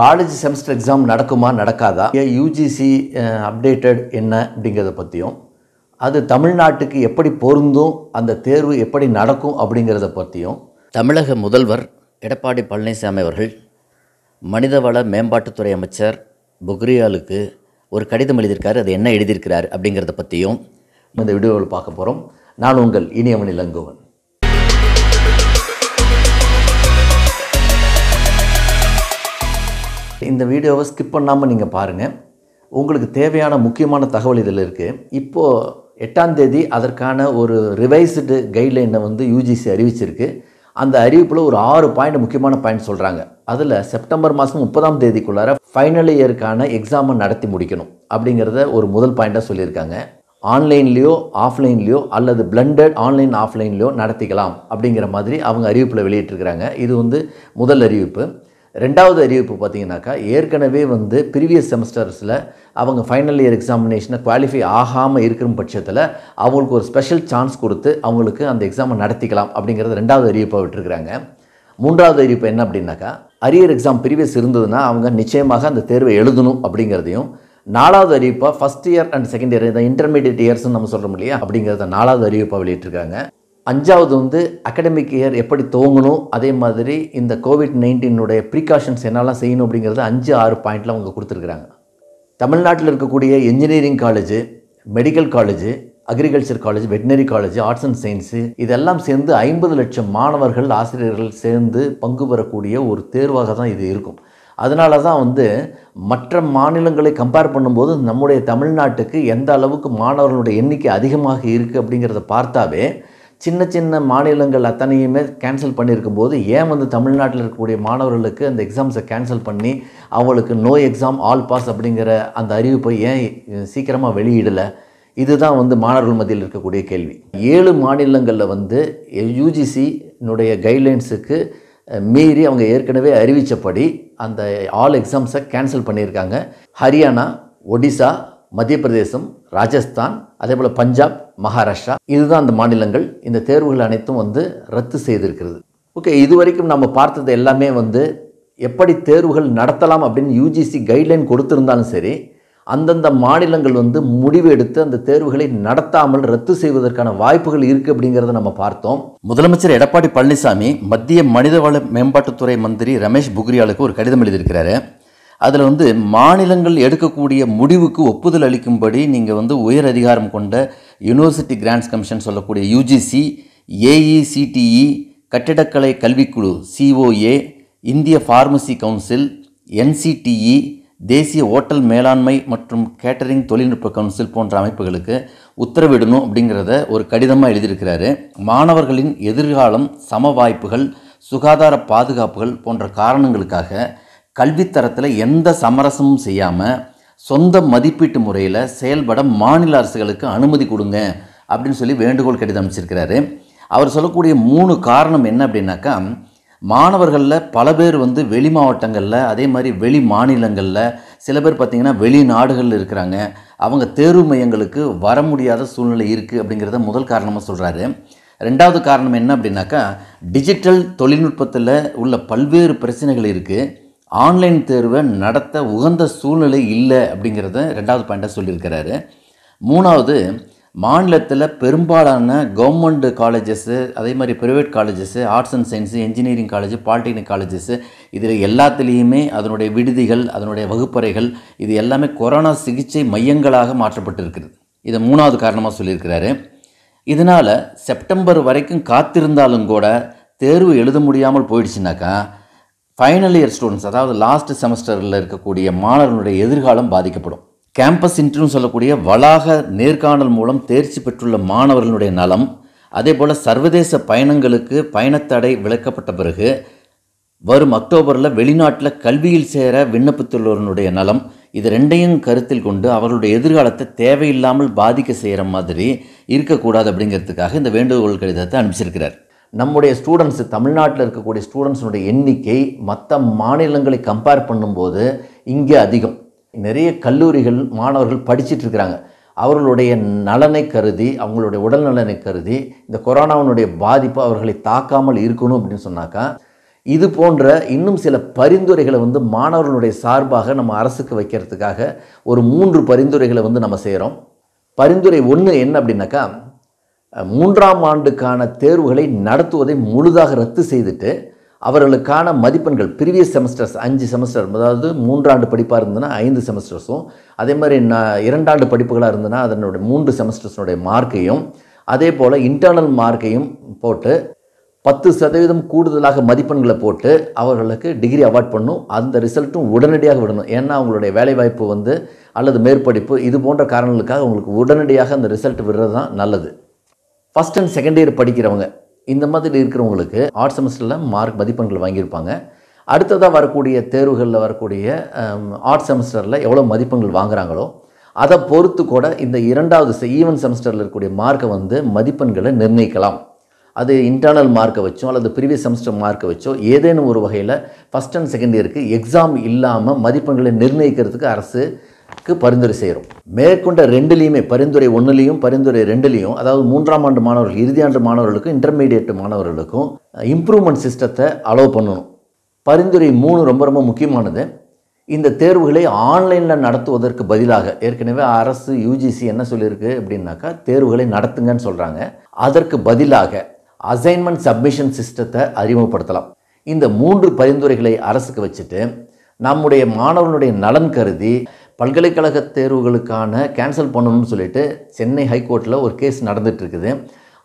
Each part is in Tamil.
காலேஜ் செமஸ்டர் எக்ஸாம் நடக்குமா நடக்காதா யூஜிசி அப்டேட்டட் என்ன அப்படிங்கிறத பற்றியும் அது தமிழ்நாட்டுக்கு எப்படி பொருந்தும் அந்த தேர்வு எப்படி நடக்கும் அப்படிங்கிறத பற்றியும் தமிழக முதல்வர் எடப்பாடி பழனிசாமி அவர்கள் மனிதவள மேம்பாட்டுத்துறை அமைச்சர் பொக்ரியாலுக்கு ஒரு கடிதம் எழுதியிருக்காரு அது என்ன எழுதியிருக்கிறார் அப்படிங்கிறத பற்றியும் இந்த வீடியோவில் பார்க்க போகிறோம் நான் உங்கள் இனியமணி லங்குவன் இந்த வீடியோவை ஸ்கிப் பண்ணாமல் நீங்கள் பாருங்கள் உங்களுக்கு தேவையான முக்கியமான தகவல் இதில் இருக்குது இப்போது எட்டாம் தேதி அதற்கான ஒரு ரிவைஸ்டு கைட்லைனை வந்து யூஜிசி அறிவிச்சிருக்கு அந்த அறிவிப்பில் ஒரு ஆறு பாயிண்ட் முக்கியமான பாயிண்ட் சொல்கிறாங்க அதில் செப்டம்பர் மாதம் முப்பதாம் தேதிக்குள்ளார ஃபைனல் இயருக்கான எக்ஸாமை நடத்தி முடிக்கணும் அப்படிங்கிறத ஒரு முதல் பாயிண்ட்டாக சொல்லியிருக்காங்க ஆன்லைன்லேயோ ஆஃப்லைன்லேயோ அல்லது பிளண்டட் ஆன்லைன் ஆஃப்லைன்லேயோ நடத்திக்கலாம் அப்படிங்கிற மாதிரி அவங்க அறிவிப்பில் வெளியிட்டிருக்கிறாங்க இது வந்து முதல் அறிவிப்பு ரெண்டாவது அறிவிப்பு பார்த்தீங்கன்னாக்கா ஏற்கனவே வந்து ப்ரீவியஸ் செமஸ்டர்ஸில் அவங்க ஃபைனல் இயர் எக்ஸாமினேஷனை குவாலிஃபை ஆகாமல் இருக்கிற பட்சத்தில் அவங்களுக்கு ஒரு ஸ்பெஷல் சான்ஸ் கொடுத்து அவங்களுக்கு அந்த எக்ஸாமை நடத்திக்கலாம் அப்படிங்கிறது ரெண்டாவது அறிவிப்பை விட்டுருக்குறாங்க மூன்றாவது அறிவிப்பு என்ன அப்படின்னாக்கா அரியர் எக்ஸாம் ப்ரீவியஸ் இருந்ததுன்னா அவங்க நிச்சயமாக அந்த தேர்வை எழுதணும் அப்படிங்கிறதையும் நாலாவது அறிவிப்பாக first year and second year இந்த இன்டர்மீடியட் இயர்ஸ்னு நம்ம சொல்கிறோம் இல்லையா அப்படிங்கிறத நாலாவது அறிவிப்பாக வெளியிட்டிருக்காங்க அஞ்சாவது வந்து அகடமிக் இயர் எப்படி துவங்கணும் அதே மாதிரி இந்த கோவிட் நைன்டீனுடைய ப்ரிகாஷன்ஸ் என்னெல்லாம் செய்யணும் அப்படிங்கிறது அஞ்சு ஆறு பாயிண்டில் அவங்க கொடுத்துருக்குறாங்க தமிழ்நாட்டில் இருக்கக்கூடிய engineering college medical college agriculture college veterinary college arts and science இதெல்லாம் சேர்ந்து ஐம்பது லட்சம் மாணவர்கள் ஆசிரியர்கள் சேர்ந்து பங்கு பெறக்கூடிய ஒரு தேர்வாக தான் இது இருக்கும் அதனால தான் வந்து மற்ற மாநிலங்களை கம்பேர் பண்ணும்போது நம்முடைய தமிழ்நாட்டுக்கு எந்த அளவுக்கு மாணவர்களுடைய எண்ணிக்கை அதிகமாக இருக்குது அப்படிங்கிறத பார்த்தாவே சின்ன சின்ன மாநிலங்கள் அத்தனையுமே கேன்சல் பண்ணியிருக்கும் போது ஏன் வந்து தமிழ்நாட்டில் இருக்கக்கூடிய மாணவர்களுக்கு அந்த எக்ஸாம்ஸை கேன்சல் பண்ணி அவங்களுக்கு நோ எக்ஸாம் ஆல் பாஸ் அப்படிங்கிற அந்த அறிவிப்பை ஏன் சீக்கிரமாக வெளியிடலை இதுதான் வந்து மாணவர்கள் மத்தியில் இருக்கக்கூடிய கேள்வி ஏழு மாநிலங்களில் வந்து யூஜிசினுடைய கைட்லைன்ஸுக்கு மீறி அவங்க ஏற்கனவே அறிவித்தபடி அந்த ஆல் எக்ஸாம்ஸை கேன்சல் பண்ணியிருக்காங்க ஹரியானா ஒடிசா மத்திய பிரதேசம் ராஜஸ்தான் அதே போல் பஞ்சாப் மகாராஷ்டிரா இதுதான் அந்த மாநிலங்கள் இந்த தேர்வுகள் அனைத்தும் வந்து ரத்து செய்திருக்கிறது ஓகே இது வரைக்கும் நம்ம பார்த்தது எல்லாமே வந்து எப்படி தேர்வுகள் நடத்தலாம் அப்படின்னு யூஜிசி கைட்லைன் கொடுத்துருந்தாலும் சரி அந்தந்த மாநிலங்கள் வந்து முடிவு எடுத்து அந்த தேர்வுகளை நடத்தாமல் ரத்து செய்வதற்கான வாய்ப்புகள் இருக்குது அப்படிங்கிறத நம்ம பார்த்தோம் முதலமைச்சர் எடப்பாடி பழனிசாமி மத்திய மனிதவள மேம்பாட்டுத்துறை மந்திரி ரமேஷ் புக்ரியாலுக்கு ஒரு கடிதம் எழுதியிருக்கிறாரு அதில் வந்து மாநிலங்கள் எடுக்கக்கூடிய முடிவுக்கு ஒப்புதல் அளிக்கும்படி நீங்கள் வந்து உயர் அதிகாரம் கொண்ட யூனிவர்சிட்டி கிராண்ட்ஸ் கமிஷன் சொல்லக்கூடிய யூஜிசி ஏஇசிடிஇ e e, கட்டிடக்கலை கல்விக்குழு சிஓஏ இந்திய ஃபார்மசி கவுன்சில் என்சிடிஇ தேசிய ஓட்டல் மேலாண்மை மற்றும் கேட்டரிங் தொழில்நுட்ப கவுன்சில் போன்ற அமைப்புகளுக்கு உத்தரவிடணும் அப்படிங்கிறத ஒரு கடிதமாக எழுதியிருக்கிறாரு மாணவர்களின் எதிர்காலம் சம வாய்ப்புகள் சுகாதார பாதுகாப்புகள் போன்ற காரணங்களுக்காக கல்வித்தரத்தில் எந்த சமரசமும் செய்யாமல் சொந்த மதிப்பீட்டு முறையில் செயல்பட மாநில அரசுகளுக்கு அனுமதி கொடுங்க அப்படின்னு சொல்லி வேண்டுகோள் கடிதம் அமைச்சிருக்கிறாரு அவர் சொல்லக்கூடிய மூணு காரணம் என்ன அப்படின்னாக்கா மாணவர்களில் பல பேர் வந்து வெளி மாவட்டங்களில் அதே மாதிரி வெளி மாநிலங்களில் சில பேர் பார்த்திங்கன்னா வெளிநாடுகளில் இருக்கிறாங்க அவங்க தேர்வு மையங்களுக்கு வர முடியாத சூழ்நிலை இருக்குது அப்படிங்கிறத முதல் காரணமாக சொல்கிறாரு ரெண்டாவது காரணம் என்ன அப்படின்னாக்கா டிஜிட்டல் தொழில்நுட்பத்தில் உள்ள பல்வேறு பிரச்சனைகள் இருக்குது ஆன்லைன் தேர்வை நடத்த உகந்த சூழ்நிலை இல்லை அப்படிங்கிறத ரெண்டாவது பாயிண்ட்டாக சொல்லியிருக்கிறாரு மூணாவது மாநிலத்தில் பெரும்பாலான கவர்மெண்ட் காலேஜஸ்ஸு அதே மாதிரி private colleges arts and science engineering college polytechnic colleges இதில் எல்லாத்துலேயுமே அதனுடைய விடுதிகள் அதனுடைய வகுப்பறைகள் இது எல்லாமே கொரோனா சிகிச்சை மையங்களாக மாற்றப்பட்டிருக்கிறது இதை மூணாவது காரணமாக சொல்லியிருக்கிறாரு இதனால் செப்டம்பர் வரைக்கும் காத்திருந்தாலும் கூட தேர்வு எழுத முடியாமல் போயிடுச்சுனாக்கா ஃபைனல் இயர் ஸ்டூடெண்ட்ஸ் அதாவது லாஸ்ட் செமஸ்டரில் இருக்கக்கூடிய மாணவர்களுடைய எதிர்காலம் பாதிக்கப்படும் கேம்பஸ் இன்டர்வியூ சொல்லக்கூடிய வளாக நேர்காணல் மூலம் தேர்ச்சி பெற்றுள்ள மாணவர்களுடைய நலம் அதே போல் சர்வதேச பயணங்களுக்கு பயணத்தடை விளக்கப்பட்ட பிறகு வரும் அக்டோபரில் வெளிநாட்டில் கல்வியில் சேர விண்ணப்பித்துள்ளவர்களுடைய நலம் இது ரெண்டையும் கருத்தில் கொண்டு அவர்களுடைய எதிர்காலத்தை தேவையில்லாமல் பாதிக்க செய்கிற மாதிரி இருக்கக்கூடாது அப்படிங்கிறதுக்காக இந்த வேண்டுகோள் கடிதத்தை அனுப்பிச்சிருக்கிறார் நம்முடைய ஸ்டூடெண்ட்ஸ் தமிழ்நாட்டில் இருக்கக்கூடிய ஸ்டூடெண்ட்ஸினுடைய எண்ணிக்கை மற்ற மாநிலங்களை கம்பேர் பண்ணும்போது இங்கே அதிகம் நிறைய கல்லூரிகள் மாணவர்கள் படிச்சுட்டு இருக்கிறாங்க அவர்களுடைய நலனை கருதி அவங்களுடைய உடல் நலனை கருதி இந்த கொரோனாவினுடைய பாதிப்பு அவர்களை தாக்காமல் இருக்கணும் அப்படின்னு சொன்னாக்கா இது போன்ற இன்னும் சில பரிந்துரைகளை வந்து மாணவர்களுடைய சார்பாக நம்ம அரசுக்கு வைக்கிறதுக்காக ஒரு மூன்று பரிந்துரைகளை வந்து நம்ம செய்கிறோம் பரிந்துரை ஒன்று என்ன அப்படின்னாக்கா மூன்றாம் ஆண்டுக்கான தேர்வுகளை நடத்துவதை முழுதாக ரத்து செய்துட்டு அவர்களுக்கான மதிப்பெண்கள் ப்ரீவியஸ் செமஸ்டர்ஸ் அஞ்சு செமஸ்டர் அதாவது மூன்றாண்டு படிப்பாக இருந்ததுன்னா ஐந்து செமஸ்டர்ஸும் அதே மாதிரி நான் இரண்டாண்டு படிப்புகளாக இருந்ததுன்னா அதனுடைய மூன்று செமஸ்டர்ஸினுடைய மார்க்கையும் அதே போல் இன்டர்னல் மார்க்கையும் போட்டு பத்து சதவீதம் கூடுதலாக மதிப்பெண்களை போட்டு அவர்களுக்கு டிகிரி அவார்ட் பண்ணும் அந்த ரிசல்ட்டும் உடனடியாக விடணும் ஏன்னா அவங்களுடைய வேலைவாய்ப்பு வந்து அல்லது மேற்படிப்பு இது போன்ற காரணங்களுக்காக அவங்களுக்கு உடனடியாக அந்த ரிசல்ட் விடுறது தான் நல்லது ஃபஸ்ட் அண்ட் செகண்ட் இயர் படிக்கிறவங்க இந்த மாதிரி இருக்கிறவங்களுக்கு ஆர்ட் செமஸ்டரில் மார்க் மதிப்பெண்கள் வாங்கியிருப்பாங்க அடுத்ததாக வரக்கூடிய தேர்வுகளில் வரக்கூடிய ஆர்ட் செமஸ்டரில் எவ்வளோ மதிப்பெண்கள் வாங்குகிறாங்களோ அதை பொறுத்து கூட இந்த இரண்டாவது ஈவன் செமஸ்டரில் இருக்கக்கூடிய மார்க்கை வந்து மதிப்பெண்களை நிர்ணயிக்கலாம் அது இன்டர்னல் மார்க்கை வச்சோ அல்லது ப்ரீவியஸ் செமஸ்டர் மார்க்கை வச்சோ ஏதேனும் ஒரு வகையில் ஃபஸ்ட் அண்ட் செகண்ட் இயருக்கு எக்ஸாம் இல்லாமல் மதிப்பெண்களை நிர்ணயிக்கிறதுக்கு அரசு பரிந்துரை செய்கிறோம் மேற்கொண்ட ரெண்டுலேயுமே பரிந்துரை ஒன்றுலேயும் பரிந்துரை ரெண்டுலேயும் அதாவது மூன்றாம் ஆண்டு மாணவர்கள் இறுதியாண்டு மாணவர்களுக்கும் இன்டர்மீடியட் மாணவர்களுக்கும் இம்ப்ரூவ்மெண்ட் சிஸ்டத்தை அலோவ் பண்ணணும் பரிந்துரை மூணு ரொம்ப ரொம்ப முக்கியமானது இந்த தேர்வுகளை ஆன்லைனில் நடத்துவதற்கு பதிலாக ஏற்கனவே அரசு யூஜிசி என்ன சொல்லியிருக்கு அப்படின்னாக்கா தேர்வுகளை நடத்துங்கன்னு சொல்கிறாங்க அதற்கு பதிலாக அசைன்மெண்ட் சப்மிஷன் சிஸ்டத்தை அறிமுகப்படுத்தலாம் இந்த மூன்று பரிந்துரைகளை அரசுக்கு வச்சுட்டு நம்முடைய மாணவனுடைய நலன் கருதி பல்கலைக்கழக தேர்வுகளுக்கான கேன்சல் பண்ணணும்னு சொல்லிட்டு சென்னை ஹைகோர்ட்டில் ஒரு கேஸ் நடந்துகிட்ருக்குது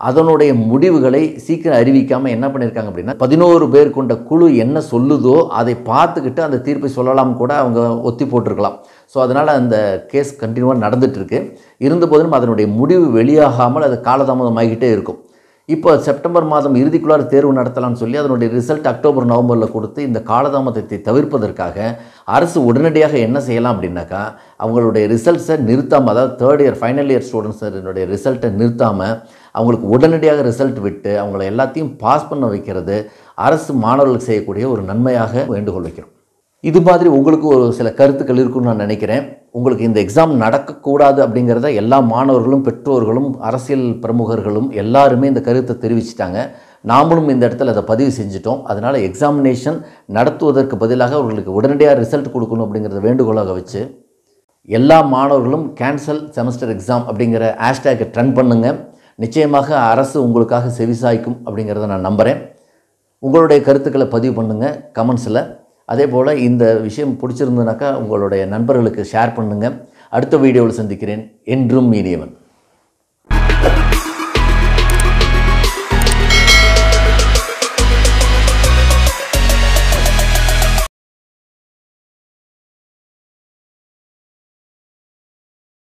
அதனுடைய முடிவுகளை சீக்கிரம் அறிவிக்காமல் என்ன பண்ணியிருக்காங்க அப்படின்னா பதினோரு பேர் கொண்ட குழு என்ன சொல்லுதோ அதை பார்த்துக்கிட்டு அந்த தீர்ப்பை சொல்லலாம் கூட அவங்க ஒத்தி போட்டிருக்கலாம் ஸோ அதனால் அந்த கேஸ் கண்டினியூவாக நடந்துகிட்ருக்கு இருந்தபோதிலும் அதனுடைய முடிவு வெளியாகாமல் அது காலதாமதமாகிக்கிட்டே இருக்கும் இப்போ செப்டம்பர் மாதம் இறுதிக்குள்ளார் தேர்வு நடத்தலாம்னு சொல்லி அதனுடைய ரிசல்ட் அக்டோபர் நவம்பரில் கொடுத்து இந்த காலதாமதத்தை தவிர்ப்பதற்காக அரசு உடனடியாக என்ன செய்யலாம் அப்படின்னாக்கா அவங்களுடைய ரிசல்ட்ஸை நிறுத்தாமல் அதாவது தேர்ட் இயர் ஃபைனல் இயர் ஸ்டூடெண்ட்ஸினுடைய ரிசல்ட்டை நிறுத்தாமல் அவங்களுக்கு உடனடியாக ரிசல்ட் விட்டு அவங்கள எல்லாத்தையும் பாஸ் பண்ண வைக்கிறது அரசு மாணவர்களுக்கு செய்யக்கூடிய ஒரு நன்மையாக வேண்டுகோள் வைக்கிறோம் இது மாதிரி உங்களுக்கு ஒரு சில கருத்துக்கள் இருக்குன்னு நான் நினைக்கிறேன் உங்களுக்கு இந்த எக்ஸாம் நடக்கக்கூடாது அப்படிங்கிறத எல்லா மாணவர்களும் பெற்றோர்களும் அரசியல் பிரமுகர்களும் எல்லாருமே இந்த கருத்தை தெரிவிச்சிட்டாங்க நாமளும் இந்த இடத்துல அதை பதிவு செஞ்சிட்டோம் அதனால் எக்ஸாமினேஷன் நடத்துவதற்கு பதிலாக அவர்களுக்கு உடனடியாக ரிசல்ட் கொடுக்கணும் அப்படிங்கிறத வேண்டுகோளாக வச்சு எல்லா மாணவர்களும் கேன்சல் செமஸ்டர் எக்ஸாம் அப்படிங்கிற ஹேஷ்டேக்கை ட்ரெண்ட் பண்ணுங்கள் நிச்சயமாக அரசு உங்களுக்காக செவிசாய்க்கும் அப்படிங்கிறத நான் நம்புகிறேன் உங்களுடைய கருத்துக்களை பதிவு பண்ணுங்கள் கமெண்ட்ஸில் அதே போல் இந்த விஷயம் பிடிச்சிருந்ததுனாக்கா உங்களுடைய நண்பர்களுக்கு ஷேர் பண்ணுங்கள் அடுத்த வீடியோவில் சந்திக்கிறேன் என்றும் மீடியவன்